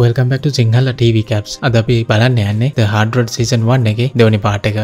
වල්කම්පක් Sinhala TV caps අද අපි බලන්න යන්නේ හඩරඩ් සිසන් වන්න එක දෙවනි පාටක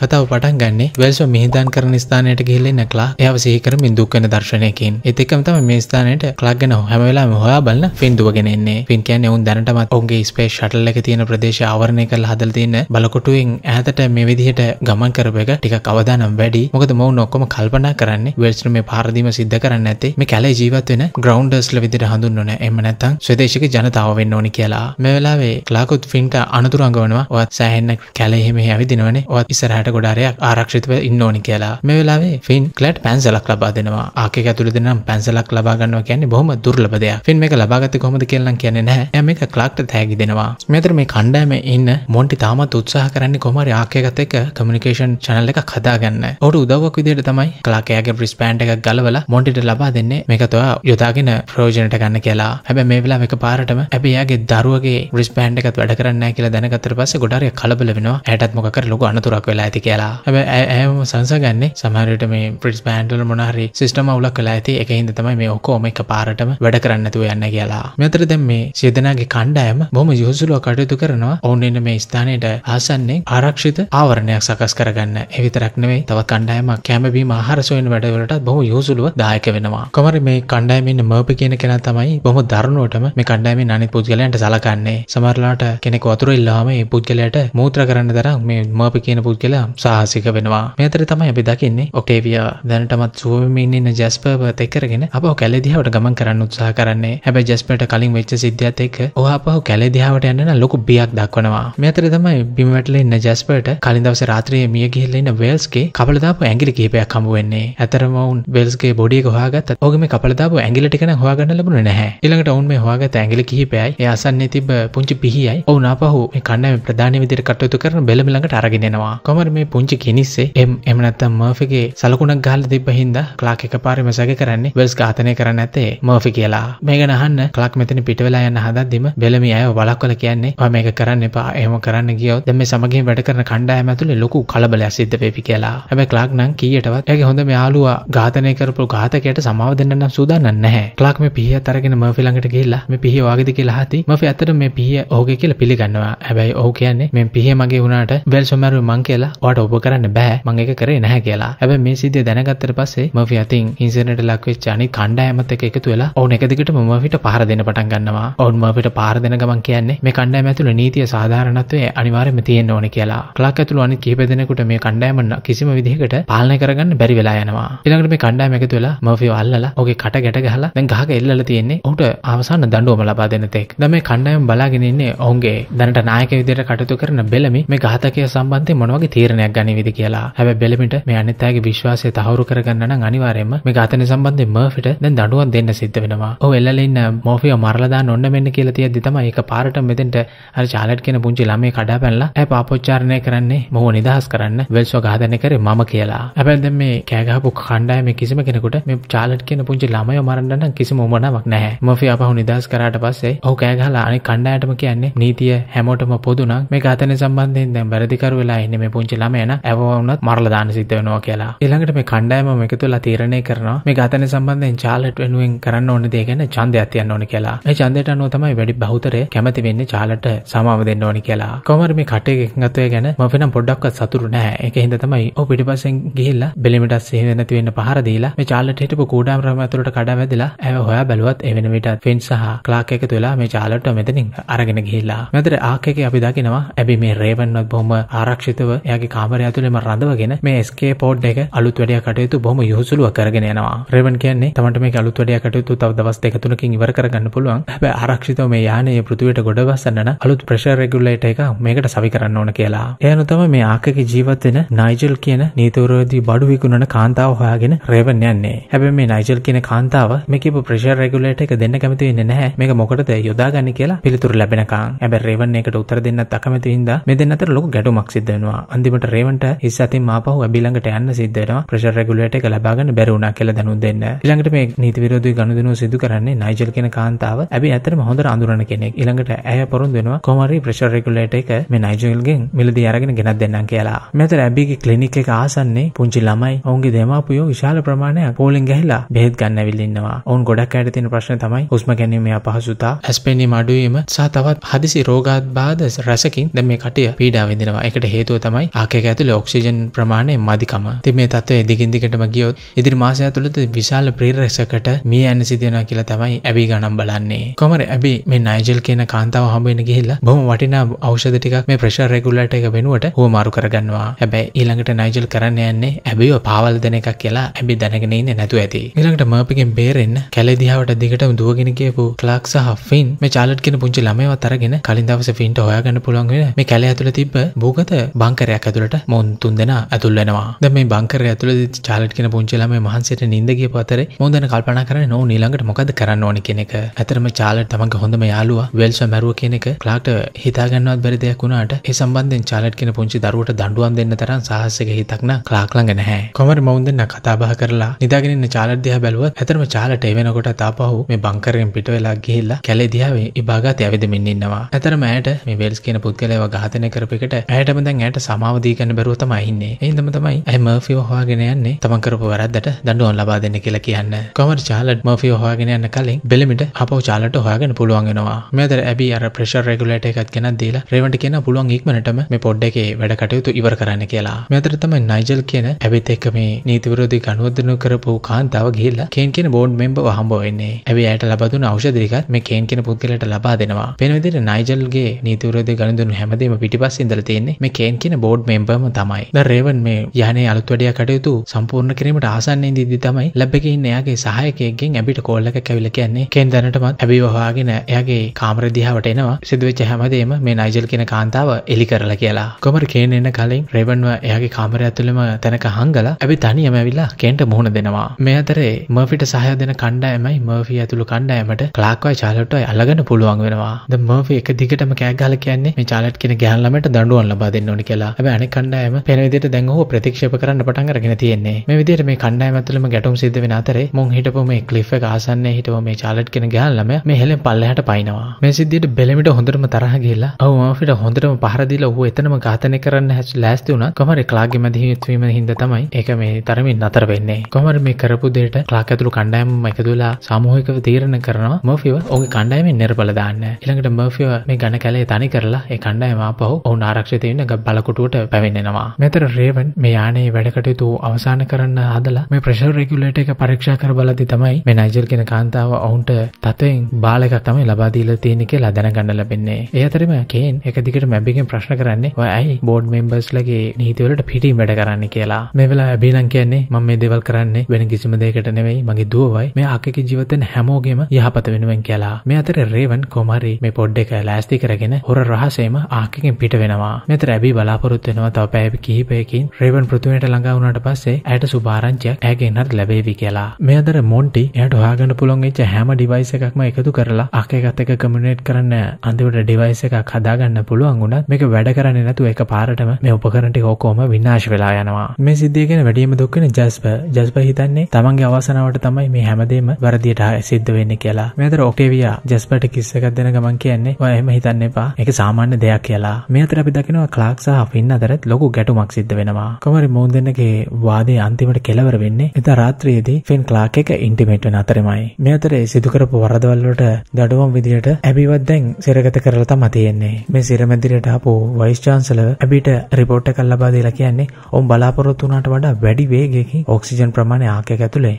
කතාව පටන් ගන්නේ වැල්ෂ මිහිදන් කරන ස්ථානයට ගිහිල්ලා නැක්ලා එයාව සිහි කරමින් දුක් වෙන දර්ශනයකින් ඒත් එක්කම තමයි මේ ස්ථානයට ක්ලග් වෙන හැම වෙලාවෙම හොයා බලන ෆින්දුවගෙන එන්නේ ෆින් කියන්නේ උන් දැනටමත් ඔවුන්ගේ ස්පේස් ෂටල් එකේ තියෙන ප්‍රදේශය ආවරණය කරලා හදලා තියෙන බලකොටුවෙන් ඈතට මේ විදිහට ගමන් කරපු එක ටිකක් අවදානම් වැඩි මොකද මොවුන් ඔක්කොම කල්පනා කරන්නේ වෙල්ෂ්ට මේ පාරදීම සිද්ධ කරන්න ඇත්තේ මේ කැලේ ජීවත් වෙන ග්‍රවුන්ඩර්ස්ලා විදිහට හඳුන්වන එහෙම නැත්නම් ස්වදේශික ජනතාව වෙන්න ඕනි කියලා මේ වෙලාවේ ක්ලාකුත් ෆින්ට අනතුරු අඟවනවා ඔයත් සෑහෙන්න කැලේ එහෙම ඇවිදිනවනේ ඔයත් ඉස්සරහට ගොඩාරයක් ආරක්ෂිතව ඉන්න ඕනි කියලා මේ වෙලාවේ ෆින් ක්ලට් පැන්සලක් ලබා දෙනවා ආකේ ඇතුළත නම් පැන්සලක් ලබා ගන්නවා කියන්නේ බොහොම දුර්ලභ දෙයක් ෆින් මේක ලබාගත්තේ කොහොමද කියලා නම් කියන්නේ නැහැ එයා මේක ක්ලාක්ට තෑගි දෙනවා මෙතන මේ කණ්ඩායමේ ඉන්න මොන්ටි තාමත් උත්සාහ කරන්නේ කොහොම හරි ආකේගත එක කමියුනිකේෂන් channel එකක් හදාගන්න ඔහුට උදව්වක් විදිහට තමයි ක්ලාක් එයාගේ බ්‍රිස්බෑන්ඩ් එකක් ගලවලා මොන්ටිට ලබා දෙන්නේ මේකත් ඔයා යොදාගෙන ප්‍රයෝජනට ගන්න කියලා හැබැයි මේ වෙලාව එක පාරටම හැබැයි එයාගේ දරුවගේ බ්‍රිස්බෑන්ඩ් එකත් වැඩ කරන්නේ නැහැ කියලා දැනගත්තට පස්සේ ගොඩාරිය කලබල වෙනවා ඇයටත් මොකක් හරි ලොකු අනතුරක් වෙලා ඇති කියලා හැබ ඇහම සංසගන්නේ සමහරට මේ ප්‍රිස් බෑන්ඩල මොනහරි සිිටම අවුල කලා ඇති එකහින්ද තමයි මේ ඔක්කෝම එක පාරටම වැඩ කරන්නතුව යන්න කියලා මෙතර දැම් මේ සියදනාගේ කණ්ඩෑම බොම යුසුලුව කටයුතු කරනවා ඔවුන්න්න මේ ස්ථානයට ආසන්නේ ආරක්ෂිත ආවරණයක් සකස් කරගන්න එවිතරක්නවේ තව කණ්ඩෑම කෑමබීම ආහරසොයෙන් වැඩවලට බොහ යුසුලුව දායක වෙනවා කොමර මේ කණ්ඩෑමන්න මප කියන කෙන තමයි බොම දරුණුවටම මේ කණ්ඩෑම අනි පුද්ගලයන්ට සලකන්නේ සමරලාට කෙනෙක් වතුර ඉල්ලාම පුද්ගලයට මූත්‍ර කරන්න දර මේ මප කියන පුද්ගල සාහසික වෙනවා මේතර තමයි අපි දකින්නේ ඔක්ටේවිය දැනටමත් සුවමින් ඉන්න ජැස්පර්ව තෙකරගෙන අප කැලෙදිහාවට ගමන් කරන්න උත්සා කරන්නේ හැබ ජැස්පට කලින් වෙච්ච සිද්ධියත් එක්ක ඔහපහු කැලෙදිහාවට යන්න ලොකු බියක් දක්වනවා මේතර තමයි බිමවැටල ඉන්න ජැස්පට කලින් දවස රාත්‍රයේ මිය ගිහිල්ලන්න වෙල්ස්ගේ කපලදාපු ඇගිලි කහිපයක් හමුවවෙන්නේ ඇතරම ඔවුන් වෙල්ස්ගේ බොඩිය හොයාගත් ඔගම කපලදාපු ඇගිලටිකන හොයාගන්න ලබුණ නැහැ ඉළඟට ඔවුන් මේ හොයාගත ඇගිලි කිහිපයයි එයාසන්නේ තිබ පුංචි පිහියයි ඔවුන පහු කන්න ප්‍රධාන විදිර කටයුතු කරන බෙලමිළඟට අරගෙනවා කොමර මේ පුංචි කෙනිස්සේ එම් එම නැත්තම් මර්ෆිගේ සලකුණක් ගහලා තිබ්බ හින්දා ක්ලාක් එකපාරම සැක කරන්නේ වෙල්ස් ඝාතනය කරන්න ඇත්තේ මර්ෆි කියලා. මේක නහන්න ක්ලාක් මෙතන පිට වෙලා යන හදද්දිම බෙලමි අයව වළක්වලා කියන්නේ ඔයා මේක කරන්න එපා. එහෙම කරන්න ගියොත් දැන් මේ සමගියෙන් වැඩ කරන කණ්ඩායම ඇතුලේ ලොකු කලබලයක් සිද්ධ වෙවි කියලා. හැබැයි ක්ලාක් නම් කීයටවත් එයාගේ හොඳ යාළුවා ඝාතනය කරපු ඝාතකයට සමාව දෙන්න නම් සූදානම් නැහැ. ක්ලාක් මේ පිහියත් අරගෙන මර්ෆි ළඟට ගිහිල්ලා මේ පිහිය වාගේද කියලා අහති. මර්ෆි ඇත්තට මේ පිහිය ඔහුගේ කියලා පිළිගන්නවා. හැබැයි ඔහු කියන්නේ මේ පිහිය මගේ වුණාට වෙල් සොමරු මං කියලා වාට ඔබ කරන්න බෑ මං එක කරේ නැහැ කියලා. හැබැයි මේ සිද්ධිය දැනගත්තට පස්සේ මර්ෆි අතින් ඉන්සිඩන්ට් එකක් වෙච්ච අනිත් කණ්ඩායමත් එක්ක එකතු වෙලා ඔවුන් එක දිගටම මර්ෆිට පහර දෙන්න පටන් ගන්නවා. ඔවුන් මර්ෆිට පහර දෙන ගමන් කියන්නේ මේ කණ්ඩායම ඇතුළේ නීතිය සාධාරණත්වයේ අනිවාර්යයෙන්ම තියෙන්න ඕනේ කියලා. ක්ලාක් ඇතුළු අනිත් කිහිප දෙනෙකුට මේ කණ්ඩායම කිසිම විදිහකට පාලනය කරගන්න බැරි වෙලා යනවා. ඊළඟට මේ කණ්ඩායම එකතු වෙලා මර්ෆිව අල්ලලා ඔහුගේ කට ගැට ගහලා දැන් ගහක එල්ලලා තියෙන්නේ ඔහුට අවසාන දඬුවම ලබා දෙන තෙක්. දැන් මේ කණ්ඩායම බලාගෙන ඉන්නේ ඔවුන්ගේ දැනට නායක විදිහට කටයුතු කරන බෙලමි මේ ඝාතකය සම්බන්ධයෙන් මොන වගේ තීරණ තීරණයක් ගනිවිද කියලා හැබ බෙලිමිට මේ අනිතගේ විශ්වාසය තහවරු කරගන්න අනිවාරයම මේ ගතන සම්බන්ධ මර්ෆිට දැ දඩුවන් දෙන්න සිද්ධ වෙනවා ඔ එල්ලන්න මෝෆිය මරලදා නොන්න මෙන්න කියල තිය දිතම එක පාරට මෙතෙන්ට අර චාලට් කියෙන පුංචි ළමේ කඩා පැල්ලා ඇ පාපොච්චාරණය කරන්නේ මොහ නිදහස් කරන්න වෙල්සෝ ගාධන කර ම කියලා ඇබැද මේ කෑගහපු කණ්ඩායම කිසිම කෙනෙකුට මේ චාලට් කියෙන පුංචි ළමය මරන්නන්න කිසිම උමනාවක් නැහැ මොෆිය අපහු නිදහස් කරට පස්සේ ඔහු කෑගහලා අනි කණ්ඩායටම කියන්නේ නීතිය හැමෝටම පොදුනක් මේ ගාතන සම්බන්ධයෙන් දැම් වැරදිකරු වෙලා එන්න මේ පුංචිලා ළම එන ඇවවුනත් මරල දාන සිත වෙනවා කියලා එළඟට මේ කණ්ඩායම එකතුලා තීරණය කරනවා මේ ගතන සම්බන්ධයෙන් චාලට් වෙනුවෙන් කරන්න ඕන දේ ගැන ඡන්දයක් තියන්න ඕන කියලා මේ ඡන්දයට අනුව තමයි වැඩි බහුතරය කැමති වෙන්නේ චාලට සමාව දෙන්න ඕන කියලා කොහොමද මේ කටේ එකඟත්වය ගැන මම වෙනම් පොඩ්ඩක්වත් සතුටු නැහැ ඒක හින්දා තමයි ඔව් පිටිපස්සෙන් ගිහිල්ලා බෙලිමිටත් සිහි නැති වෙන්න පහර දීලා මේ චාලට් හිටපු කූඩාම් රම ඇතුළට කඩා වැදලා ඇව හොයා බැලුවත් ඒ වෙන විට ෆින් සහ ක්ලාක් එකතු වෙලා මේ චාලට් මෙතනින් අරගෙන ගිහිල්ලා මැදට ආකේකේ අපි දකිනවා ඇබි මේ රේවන්වත් බොහොම ආරක්ෂිතව එයාගේ කාමරය ඇතුළේම රඳවගෙන මේ SK පෝඩ් එක අලුත් වැඩිය කටයුතු බොහොම යොහුසුලුව කරගෙන යනවා. රෙවන් කියන්නේ තමන්ට මේක අලුත් වැඩිය කටයුතු තව දවස් දෙක තුනකින් ඉවර කරගන්න පුළුවන්. හැබැයි ආරක්ෂිතව මේ යානය පෘථිවියට ගොඩබස්සන්න නම් අලුත් ප්‍රෙෂර් රෙගුලේටර් එක මේකට සවි කරන්න ඕන කියලා. ඒ අනුව තමයි මේ ආකගේ ජීවත් වෙන නයිජල් කියන නීතිවිරෝධී බඩු විකුණන කාන්තාව හොයාගෙන රෙවන් යන්නේ. හැබැයි මේ නයිජල් කියන කාන්තාව මේ කියපු ප්‍රෙෂර් රෙගුලේටර් එක දෙන්න කැමති වෙන්නේ නැහැ. මේක මොකටද යොදාගන්නේ කියලා පිළිතුරු ලැබෙනකන්. හැබැයි රෙවන් එකට උත්තර දෙන්නත් අකමැති හින්දා මේ දෙන්න අතර ලොකු ගැටුමක් සිද්ධ වෙනවා. අන්තිමට එතකොට රේවන්ට හිස් අතින් මාපහු ඇබි ළඟට යන්න සිද්ධ වෙනවා ප්‍රෙෂර් රෙගුලේටර් එක ලබා ගන්න බැරි වුණා කියලා දැනුම් දෙන්න. ඊළඟට මේ නීති විරෝධී ගනුදෙනුව සිදු කරන්නේ නයිජල් කියන කාන්තාව ඇබි ඇත්තටම හොඳට අඳුරන කෙනෙක්. ඊළඟට ඇය පොරොන්දු වෙනවා කොහොම හරි ප්‍රෙෂර් රෙගුලේටර් එක මේ නයිජල්ගෙන් මිලදී අරගෙන ගෙනත් දෙන්නම් කියලා. මෙතන ඇබිගේ ක්ලිනික් එක ආසන්නේ පුංචි ළමයි ඔවුන්ගේ දෙමාපියෝ විශාල ප්‍රමාණයක් පෝලින් ගහලා බෙහෙත් ගන්න ඇවිල්ලා ඉන්නවා. ඔවුන් ගොඩක් අයට තියෙන ප්‍රශ්න තමයි හුස්ම ගැනීමේ අපහසුතාව, ඇස්පෙනීම අඩුවීම සහ තවත් හදිසි රෝගාබාධ රැසකින් දැන් මේ කටය පීඩා විඳිනවා. ඒකට හේතුව තමයි වාකයක ඇතුළ ඔක්සිජන් ප්‍රමාණය මධිකම ති මේ තත්ව එදිගින්දිකටම ගියොත් ඉදිරි මාසය තුළද විශාල ප්‍රීරසකට මේ ඇන සිදයන කියලා තමයි ඇබි ගනම් බලන්නේ කොමර ඇබි මේ නයිජල් කියන කාන්තාව හම්බෙන ගිහිල්ලා බොම වටිනා අවෂධ ටිකක් මේ ප්‍රශර් රෙගුලට එක වෙනුවට හෝ මාරු කරගන්නවා හැබැයි ඊළඟට නයිජල් කරන්න යන්නේ ඇබිව පාවල් දෙන එකක් කියලා ඇබි දැනගෙන ඉන්න නැතු ඇති ඊළඟට මර්පිගෙන් බේරෙන්න කැලෙදිහාවට දිගටම දුවගෙන කියපු ක්ලාක් සහ ෆින් මේ චාලට් කෙන පුංචි ළමයව අරගෙන කලින් දවස ෆින්ට හොයාගන්න පුළුවන් වෙන මේ කැලේ ඇතුළ තිබ්බ භූගත බංකරයක් ඇතුළ ඇතුළට මොන් තුන් දෙෙන ඇතුල් වෙනවා ද මේ බංකර ඇතුළ චාලට කියෙන පුංචිලම මහන්සට නිදගේ පතර මොදන කල්පන කර නො නිළඟට මොකද කරන්න ඕන කෙනෙක ඇතරම චාලට තමක හොඳම යාලුව වෙල්ස මැරුව කෙනෙක ලාට හිතාගන්නවත් බැරි දෙයක් වුණට ඒ සම්බන්ධෙන් චාලට කියෙන පුංචි දරුවට දඩුවම් දෙන්න තරන් සහසක හිතක්න ලාක්ලඟ නැහැ කොමට මවුන් දෙන්න කතාබහ කරලා නිදාගෙනන්න චාලට දිහ බැලුවත් ඇතරම චාලට එවෙනකොට තාපහු මේ බංකරෙන් පිට වෙලා ගිහිල්ලා කැලේ දිහාවේ ඉබාගත ඇවිදමින් ඉන්නවා. ඇතරම ඇයට මේ වෙල්ස් කියන පුද්ගලයව ඝාතනය කරපෙකට ඇයටම දැන් ඇයට සමාව දී බැරුව තමයි ඉන්නේ. එහෙනම් තමයි ඇයි මර්ෆිව හොයාගෙන යන්නේ තමන් කරපු වැරද්දට දඬුවම් ලබා දෙන්න කියලා කියන්නේ. කොහොමද චාලට් මර්ෆිව හොයාගෙන යන්න කලින් බෙලමිට අපව චාලට් හොයාගෙන පුළුවන් වෙනවා. මෙතන ඇබි අර ප්‍රෙෂර් රෙගුලේටර් එකක් ගෙනත් දීලා රේවන්ට් කියන පුළුවන් ඉක්මනටම මේ පොඩ් එකේ වැඩ කටයුතු ඉවර කරන්න කියලා. මෙතන තමයි නයිජල් කියන ඇබිත් එක්ක මේ නීති විරෝධී කණුවදනු කරපු කාන්තාව ගිහිල්ලා කේන් කියන බෝඩ් මෙම්බර්ව හම්බ වෙන්නේ. ඇබි ඇයට ලබා දුන්න ඖෂධ ටිකත් මේ කේන් කියන පුද්ගලයාට ලබා දෙනවා. වෙන විදිහට නයිජල්ගේ නීති විරෝධී ගණුදනු හැමදේම පිටිපස්සේ ඉඳලා තියෙන්නේ මේ කේන් කියන බෝඩ් මෙම්බර්ම තමයි ද රේවන් මේ යහනේ අලුත්වැඩිය කටයුතු සම්පූර්ණ කිරීමට ආසන්නේ දිදි තමයි ලැබෙකින් එයාගේ සහයකයෙන් ඇබිට කෝල්ලක කැවිල කියන්නේ කෙන් දැනටමත් ඇබි වහවාගෙන එයාගේ කාමර දිහාවට එනවා සිදුවෙච්ච හැමදේම මේ නයිජල් කියන කාන්තාව එලි කරලා කියලා කොමර කේන් එන්න කලින් රේවන්ව එයාගේ කාමරය ඇතුළෙම තැනක හංගලා ඇබි තනියම ඇවිල්ලා කේන්ට මුහුණ දෙනවා මේ අතරේ මර්ෆිට සහය දෙන කණ්ඩායමයි මර්ෆී ඇතුළු කණ්ඩායමට ක්ලාක්වයි චාලට්ටයි අල්ලගන්න පුළුවන් වෙනවා ද මර්ෆී එක දිගටම කෑගහලා කියන්නේ මේ චාලට් කියන ගෑන් ළමයට දඬුවම් ලබා දෙන්න ඕනි කියලා. හැබැයි අනෙක් අනික කණ්ඩායම පෙන විදිහට දැන් ඔහු ප්‍රතික්ෂේප කරන්න පටන් අරගෙන තියෙන්නේ. මේ විදිහට මේ කණ්ඩායම ඇතුළේම ගැටුම් සිද්ධ වෙන අතරේ මොන් හිටපු මේ ක්ලිෆ් එක ආසන්නයේ හිටපු මේ චාලට් කෙන ගහන ළමයා මේ හෙලෙන් පල්ලෙහාට පයින්නවා. මේ සිද්ධියට බෙලමිට හොඳටම තරහ ගිහිල්ලා ඔව් මාෆිට හොඳටම පහර දීලා ඔහු එතනම ඝාතනය කරන්න ලෑස්ති වුණා. කොහමද ක්ලාගේ මැදිහත් වීම හින්දා තමයි ඒක මේ තරමින් නතර වෙන්නේ. කොහමද මේ කරපු දෙයට ක්ලාක් ඇතුළු කණ්ඩායමම එකතු වෙලා සමූහිකව තීරණ කරනවා මර්ෆිව ඔහුගේ කණ්ඩායමෙන් නිර්බල දාන්න. ඊළඟට මර්ෆිව මේ ඝන කැලේ තනි කරලා ඒ කණ්ඩායම ආපහු ඔවුන් ආරක්ෂිත වෙන බලකොටුවට පැවෙනෙනවා. මෙතර රේවන් මේ යානේ වැඩකටයුතු අවසාන කරන්න හදලා මේ ප්‍රෙෂර් රෙගුලේටර් එක පරීක්ෂා කර බලද්දී තමයි මේ නයිජර් කියන කාන්තාව ඔවුන්ට තතෙන් බාල එකක් තමයි ලබා දීලා තියෙන්නේ කියලා දැනගන්න ලැබෙන්නේ. ඒ අතරේම කේන් එක දිගට මැබිගෙන් ප්‍රශ්න කරන්නේ ඔය ඇයි බෝඩ් මෙම්බර්ස්ලගේ නීතිවලට පිටින් වැඩ කරන්නේ කියලා. මේ වෙලාවේ බීලන් කියන්නේ මම මේ දේවල් කරන්නේ වෙන කිසිම දෙයකට නෙවෙයි මගේ දුවවයි මේ අකගේ ජීවිතෙන් හැමෝගෙම යහපත වෙනුවෙන් කියලා. මේ අතර රේවන් කොමරි මේ පොඩ් එක ලෑස්ති කරගෙන හොර රහසේම ආකගෙන් පිට වෙනවා. මෙතන ඇබි බලාපොරොත්තු වෙනවා හිතනවා තව පැය කිහිපයකින් රේවන් පෘථුවියට ළඟා වුණාට පස්සේ ඇයට සුභාරංචියක් ඇගෙන්නත් ලැබේවි කියලා. මේ අතර මොන්ටි එයාට හොයාගන්න පුළුවන් වෙච්ච හැම ඩිවයිස් එකක්ම එකතු කරලා අකේකත් එක කමියුනේට් කරන්න අන්තිමට ඩිවයිස් එකක් හදාගන්න පුළුවන් වුණත් මේක වැඩ කරන්නේ නැතුව එක පාරටම මේ උපකරණ ටික ඔක්කොම විනාශ වෙලා යනවා. මේ සිද්ධිය ගැන වැඩිම දුක් වෙන ජස්පර්. ජස්පර් හිතන්නේ තමන්ගේ අවසනාවට තමයි මේ හැමදේම වරදියට සිද්ධ වෙන්නේ කියලා. මේ අතර ඔක්ටේවියා ජස්පර්ට කිස් එකක් දෙන ගමන් කියන්නේ ඔය එහෙම හිතන්න එපා. ඒක සාමාන්‍ය දෙයක් කියලා. මේ අතර අපි දකිනවා ක්ලාක් සහ ෆින් අතර අතරත් ලොකු ගැටුමක් සිද්ධ වෙනවා. කොමරි මොවුන් දෙන්නගේ වාදය අන්තිමට කෙලවර වෙන්නේ එදා රාත්‍රියේදී ෆෙන් ක්ලාක් එක ඉන්ටිමේට් වෙන අතරමයි. මේ අතරේ සිදු කරපු වරදවල් වලට දඩුවම් විදියට ඇබිවත් දැන් සිරගත කරලා තමයි තියෙන්නේ. මේ සිරමැදිරියට ආපු වයිස් චාන්සලර් ඇබිට රිපෝට් එකක් ලබා දීලා කියන්නේ ඔවුන් බලාපොරොත්තු වුණාට වඩා වැඩි වේගයකින් ඔක්සිජන් ප්‍රමාණය ආකයක ඇතුලේ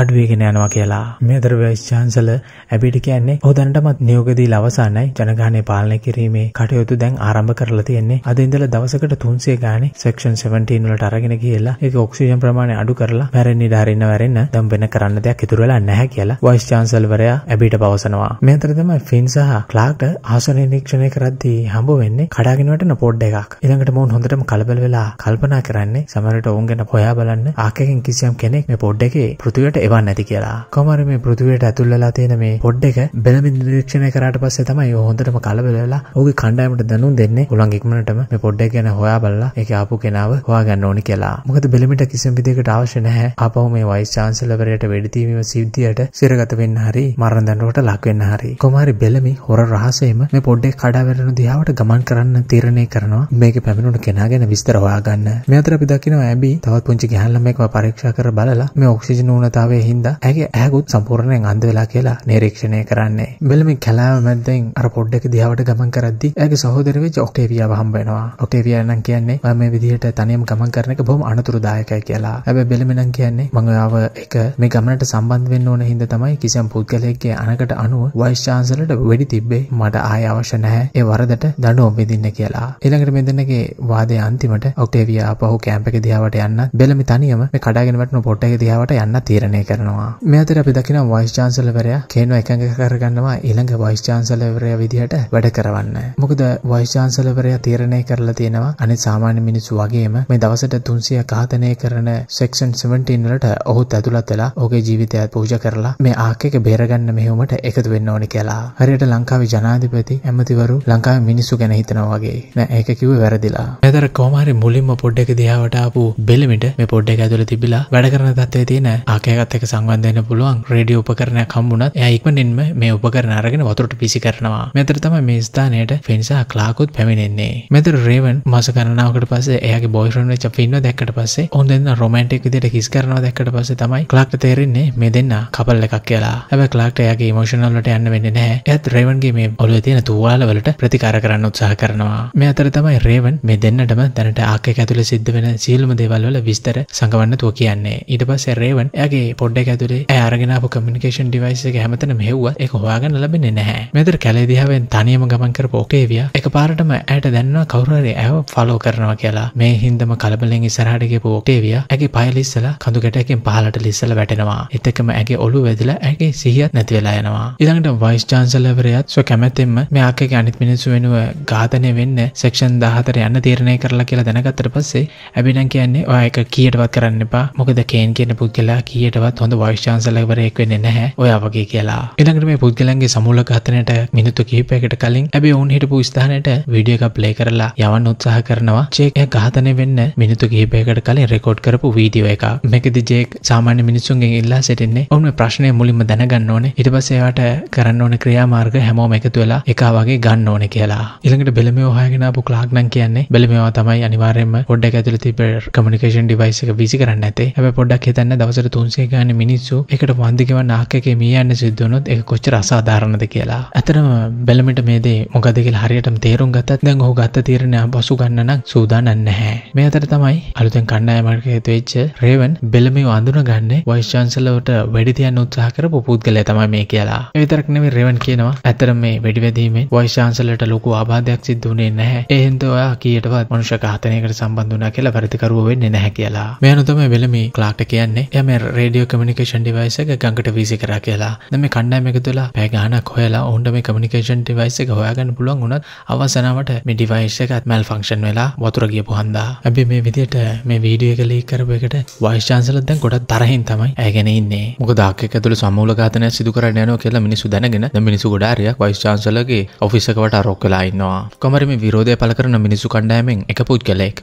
අඩුවේගෙන යනවා කියලා. මේ අතර වයිස් චාන්සලර් ඇබිට කියන්නේ ඔහු දැනටමත් නියෝග දීලා අවසానයි ජනගහනය පාලනය කිරීමේ කටයුතු දැන් ආරම්භ කරලා තියෙන්නේ. අද ඉඳලා දවසකට 300 ගානේ සෙක්ෂන් 17 වලට අරගෙන ගිහලා ඒක ඔක්සිජන් ප්‍රමාණය අඩු කරලා මැරෙන්න ඉඩ හරින්න වැරෙන්න දැන් වෙන කරන්න දෙයක් ඉතුරු වෙලා නැහැ කියලා වයිස් චාන්සලර්වරයා ඇබිට පවසනවා. මේ අතර තමයි ෆින් සහ ක්ලාර්ක්ට ආසන නිරීක්ෂණය කරද්දී හම්බ වෙන්නේ කඩාගෙන වටෙන පොඩ් එකක්. ඊළඟට මොවුන් හොඳටම කලබල වෙලා කල්පනා කරන්නේ සමහරට ඔවුන් ගැන හොයා බලන්න ආකකෙන් කිසියම් කෙනෙක් මේ පොඩ් එකේ පෘථිවියට පෘතුවයට එවන්න ඇති කියලා කොමර මේ පෘතුවයට ඇතුල්ලලා තියෙන මේ පොඩ් එක බැලමින් නිරීක්ෂණය කරාට පස්සේ තමයි හොඳටම කලබලලා ඔහුගේ කණ්ඩායමට දැනුම් දෙන්නේ උලන් ඉක්මනටම මේ පොඩ් එක ගැන හොයා බලලා ඒක ආපු කෙනාව හොයාගන්න ඕනි කියලා මොකද බැලමිට කිසිම විදිහකට අවශ්‍ය නැහැ ආපහු මේ වයිස් චාන්සලර්වරයට වෙඩි තීමීම සිද්ධියට සිරගත වෙන්න හරි මරණ දඬුවමට ලක් වෙන්න හරි කොමාරි බැලමි හොර රහසෙම මේ පොඩ් එක කඩා වැටෙන දිහාවට ගමන් කරන්න තීරණය කරනවා මේක පැමිණුණු කෙනා ගැන විස්තර හොයාගන්න මේ අතර අපි දකිනවා ඇබි තවත් පුංචි ගැහැණු ළමයෙක්ව පරීක්ෂා කර බලලා මේ ඔක්සිජන් ඌනතාව ස්වභාවය හින්දා ඇගේ ඇහකුත් සම්පූර්ණයෙන් අන්ධ වෙලා කියලා නිරීක්ෂණය කරන්නේ. මෙලම කැලෑව මැද්දෙන් අර පොඩ්ඩක දිහාවට ගමන් කරද්දී ඇගේ සහෝදර වෙච්ච ඔක්ටේවියාව හම්බ වෙනවා. ඔක්ටේවියා නම් කියන්නේ මම මේ විදිහට තනියම ගමන් කරන එක බොහොම අනතුරුදායකයි කියලා. හැබැයි බෙලම නම් කියන්නේ මම ඔයාව එක මේ ගමනට සම්බන්ධ වෙන්න ඕන හින්දා තමයි කිසියම් පුද්ගලයෙක්ගේ අනකට අනුව වයිස් චාන්සලර්ට වෙඩි තිබ්බේ. මට ආයෙ අවශ්‍ය නැහැ ඒ වරදට දඬුවම් විඳින්න කියලා. ඊළඟට මේ දෙන්නගේ වාදය අන්තිමට ඔක්ටේවියා ආපහු කැම්ප් එක දිහාවට යන්න බෙලම තනියම මේ කඩාගෙන වටන පොට්ටේ දිහාවට යන්න තීරණය පාලනය කරනවා. මේ අතර අපි දකිනවා වයිස් චාන්සලර්වරයා කේන්ව එකඟ කරගන්නවා ඊළඟ වයිස් චාන්සලර්වරයා විදිහට වැඩ කරවන්න. මොකද වයිස් චාන්සලර්වරයා තීරණය කරලා තියෙනවා අනිත් සාමාන්‍ය මිනිස්සු වගේම මේ දවසට 300 ඝාතනය කරන සෙක්ෂන් 17 වලට ඔහුත් ඇතුළත් වෙලා ඔහුගේ ජීවිතය පූජා කරලා මේ ආකේක බේරගන්න මෙහෙයුමට එකතු වෙන්න ඕනේ කියලා. හරියට ලංකාවේ ජනාධිපති ඇමතිවරු ලංකාවේ මිනිස්සු ගැන හිතනවා වගේ. නෑ ඒක කිව්වේ වැරදිලා. මෙතර කොහොම හරි මුලින්ම පොඩ් එක දිහාවට ආපු බෙලමිට මේ පොඩ් එක ඇතුළේ තිබිලා වැඩ කරන තත්ත්වයේ තියෙන ආකේක එකත් එක සංවන්ධයන පුළුවන් රඩිය උපකරන කම්බුණත් යයික්මනින්ම මේ උපකරන අරගෙන වතුරට පිසි කරනවා මෙතර තම මේ ස්ථානයට පිනිසා ක්ලාකුත් පැමිණෙන්නේ මෙතර රේවන් මස කරනාවට පස එයගේ බොයිරන චපින්න දැක්කට පස්සේ ඔොන්දන්න රොමන්ටික් විදිට කිස් කරනවා දැක්කට පස තමයි ක්ලාක්ට තේරෙන්නේ මේ දෙන්න කපල් එකක් කියලා ඇබ ක්ලාක්ට යගේ මෝෂනල්ලට යන්න වෙන්න නෑ ඇත් රේවන්ගේ මේ ඔලුව තියෙන තුවාල වලට ප්‍රතිකාර කරන්න උත්සාහ කරනවා මේ අතර තමයි රේවන් මේ දෙන්නටම දැනට ආකෙ ඇතුළ සිද්ධ වෙන සියලුම දේවල්වල විස්තර සඟවන්න තුව කියන්නේ ඊට පස්සේ රේවන් ඇගේ පොඩ්ඩ ඇතුලේ අරගෙනපු කමිනිකේෂන් ඩිවයිස එක හැමතන මෙහව්ව එක හවාගන්න ලබෙන නැහැ මෙතර කැලේදිහාවෙන් තනියම ගමන් කරපු ඔකේවිය එක පාරටම ඇයට දැන්නවා කවුරරි ඇව ෆලෝ කරනවා කියලා මේ හින්දම කලබලෙන් ඉසරහටගේපු ඔකේවිය ඇගේ පයිලිස්සල කඳු ගැටකින් පහලට ලිස්සල වැටෙනවා එතකම ඇගේ ඔලු වෙදල ඇගේ සිහියත් නැතිවෙලා යනවා ඉළඟට වයිස් චාන්සලවරයත් සො කැමැතිෙන්ම මෙයාකගේ අනිත් මිනිස්සු වෙනුව ඝාතනය වෙන්න සෙක්ෂන් දාහතර යන්න තීරණය කරලා කියලා දැනගත්තර පස්සේ ඇබිනන් කියන්නේ ඔය එක කියටවත් කරන්න එපා මොකද කේන් කියන පුද්ගලා කියටවත් කවදාවත් හොඳ වයිස් චාන්සලවරයෙක් වෙන්නේ නැහැ ඔයා වගේ කියලා. ඊළඟට මේ පුද්ගලයන්ගේ සමූල ඝාතනයට මිනිත්තු කිහිපයකට කලින් හැබැයි ඔවුන් හිටපු ස්ථානයට වීඩියෝ එකක් ප්ලේ කරලා යවන්න උත්සාහ කරනවා. ජේක් එයා ඝාතනය වෙන්න මිනිත්තු කිහිපයකට කලින් රෙකෝඩ් කරපු වීඩියෝ එක. මේකදී ජේක් සාමාන්‍ය මිනිස්සුන්ගෙන් ඉල්ලා සිටින්නේ ඔවුන් මේ ප්‍රශ්නේ මුලින්ම දැනගන්න ඕනේ. ඊට පස්සේ එයාට කරන්න ඕන ක්‍රියාමාර්ග හැමෝම එකතු වෙලා එකා වගේ ගන්න ඕනේ කියලා. ඊළඟට බෙලමේ හොයාගෙන ආපු ක්ලාක් නම් කියන්නේ බෙලමේවා තමයි අනිවාර්යයෙන්ම පොඩ්ඩක් ඇතුළේ තිබෙ කමියුනිකේෂන් ඩිවයිස් එක විසි කරන්න ඇතේ. හැබැයි පොඩ්ඩක් හිතන්න දවසට 300ක ගන්න මිනිස්සු එකට වන්දිකව නාකක මේ යන්න සිද්ධනොත් එක කොච්ච රසාධාරණද කියලා ඇතරම බැලමිට මේදේ මොකදකල් හරියටම තේරුම් ගතත් දැන් හෝ ගත්ත තීරණය පසු ගන්නනක් සූදානන්න හැ මේ අතර තමයි අලුතෙන් කණ්ඩාය මර්ක හේතුවෙච්ච රේවන් බෙලමි අඳුන ගන්න වයිශාන්සලවට වැඩිතියන් උත්සාහ කරපු පුද්ගලය තමයි මේ කියලා විතරක් නෙවෙයි රේවන් කියනවා ඇතර මේ වෙඩිවැදීමෙන් වයිශාන්සලට ලොකු ආබාධයක් සිද්ධ වුණේ නැහැ ඒ හින්දා ඔයා කීයටවත් මනුෂ්‍ය ඝාතනයකට සම්බන්ධ වුණා කියලා වරදිකරුව වෙන්නේ නැහැ කියලා මේ අනුව තමයි බෙලමි ක්ලාක්ට කියන්නේ එයා මේ රේඩියෝ රඩියෝ කමිනිකේෂන් ඩිවයිස එක ගඟට වීසි කර කියලා දෙම කණ්ඩෑම එක තුලා පැගහනක් හොයලා ඔන්ට මේ කමිනිකේෂන් ඩිවයිස එක හොයාගන්න පුළුවන් උනත් අවසනාවට මේ ඩිවයිස් එකත් මැල් ෆංක්ෂන් වෙලා වතුර ගියපු හන්දා ඇබි මේ විදියට මේ වීඩිය එක ලීක් කරපු එකට වයිශාන්සල දැන් ගොඩක් තරහින් තමයි ඇගෙන ඉන්නේ මොක දාක්ක තුළ සමූල ඝාතනය සිදු කරන්න යනවා කියලා මිනිසු දැනගෙන මිනිසු ගොඩාරියක් වයිස් චාන්සලර්ගේ ඔෆිස් එකවට අරොක් වෙලා ඉන්නවා. කොමරි මේ විරෝධය පළ කරන මිනිසු කණ්ඩායමෙන් එක පුද්ගලෙක්.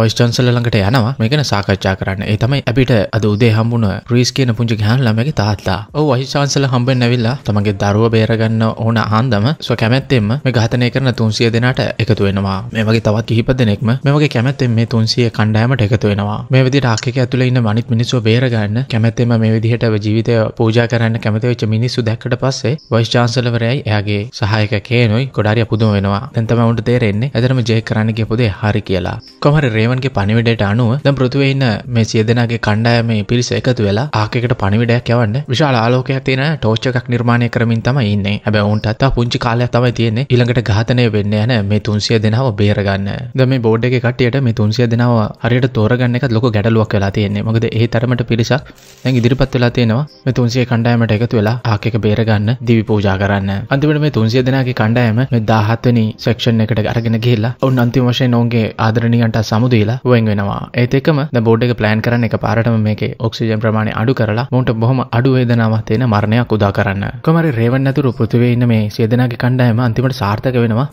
වයිස්ටන්සල ළඟට යනවා මේකන සාකච්ඡා කරන්න ඒ තමයි අපිට අද උදේ හම්බුණ ප්‍රීස් කියන පුංචි ගහන් ළමගේ තාත්තා ඔව් වයිස්ටන්සල හම්බෙන්න ඇවිල්ලා තමගේ දරුව බේරගන්න ඕන ආන්දම සුව කැමැත්තෙන්ම මේ ඝාතනය කරන 300 දෙනාට එකතු වෙනවා මේ වගේ තවත් කිහිප දෙනෙක්ම මේ වගේ කැමැත්තෙන් මේ 300 කණ්ඩායමට එකතු වෙනවා මේ විදිහට ආකේක ඇතුළේ ඉන්න අනිත් මිනිස්සු බේරගන්න කැමැත්තෙන්ම මේ විදිහට ජීවිතය පූජා කරන්න කැමති වෙච්ච මිනිස්සු දැක්කට පස්සේ වයිස් චාන්සලවරයයි එයාගේ සහායක කේනොයි ගොඩාරිය පුදුම වෙනවා දැන් තමයි උන්ට තේරෙන්නේ ඇතරම ජේ කරන්න කියපු දේ හරි කියලා කොහොමරි රේව දෙනවන්ගේ පනිවිඩයට අනුව ද පෘතිවන්න මේ සියදනගේ කණ්ඩායම පිරිස එකතු වෙලා ආකෙකට පනිවිඩයක් යවන්න විශාල ආලෝකයක් තියෙන ටෝච්චකක් නිර්මාණය කරමින් තම ඉන්නේ ඇබ උන්ටත් පුංචි කාලයක් තමයි තියෙන්නේ ඉළඟට ඝාතනය වෙන්න යන මේ තුන්සිය දෙනාව බේරගන්න ද මේ බෝඩ් එක කටියට මේ තුන්සිය දෙනාව හරියට තෝරගන්න එකත් ලොක ගැඩලුවක් වෙලා තියෙන්නේ මොකද ඒ තරමට පිරිසක් දැන් ඉදිරිපත් වෙලා තියෙනවා මේ තුන්සිය කණ්ඩායමට එකතු වෙලා ආකෙක බේරගන්න දිවි පූජා කරන්න අන්තිමට මේ තුන්සිය දෙනාගේ කණ්ඩායම මේ දාහත්වනි සෙක්ෂන් එකට අරගෙන ගිහිල්ලා ඔවුන් අන්තිම වශයෙන් ඔවුන්ගේ ආදරණීයන්ට සමු දීලා වෙන් වෙනවා ඒත් එක්කම දැන් බෝඩ් එක ප්ලෑන් කරන්න එක පාරටම මේකේ ඔක්සිජන් ප්‍රමාණය අඩු කරලා මොන්ට බොහොම අඩු වේදනාවක් තියෙන මරණයක් උදා කරන්න කොහමරි රේවන් නැතුරු පෘථිවියේ ඉන්න මේ සිය දෙනාගේ කණ්ඩායම අන්තිමට සාර්ථක වෙනවා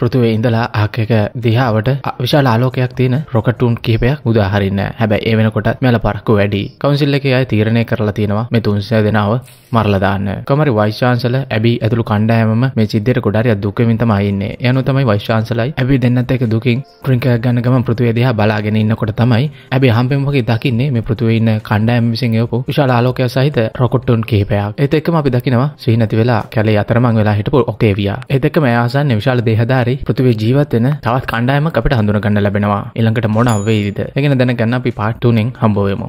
පෘතුවේ ඉඳලා ආකක දිහාාවට විශාල ආලෝකයක් තියෙන රොකටුන් කිහිපයක් උදාහරින්න හැබැ ඒ වෙනකොට මෙල පරක්කු වැඩි කවන්සිල්ලක අය තීරණය කරලා තියෙනවා මේ තුන්සය දෙනාව මරලදාන්න කමරි වයිශාන්සල ඇබි ඇතුළු කණ්ඩෑම මේ සිද්ධයට කොඩාරිය දුක්කමින්තම අයින්නේ යනු තමයි වයිශාන්සලයි ඇබි දෙන්නත් එක දුකින් ක්‍රින්ක ගන්න ගම පෘතුවේ දිහා බලාගෙන ඉන්නකොට තමයි ඇබි හම්පෙන්මගේ දකින්නේ මේ පෘතුවේ ඉන්න කණ්ඩෑම් විසින් යපු විශාල ආලෝකය සහිත රොකට්ටුන් කිහිපයක් එත එක්කම අපි දකිනවා සිහිනැති වෙලා කැලේ අතරමං වෙලා හිටපු ඔකේවියා එතෙක්ම ආසන්න විශාල දේහදාර හරි පෘතිවේ ජීවත් වෙන තවත් කණ්ඩායමක් අපිට හඳුනගන්න ලැබෙනවා ඊළඟට මොන වෙයිද? ඒකන දැනගන්න අපි part 2 න් හම්බ වෙමු.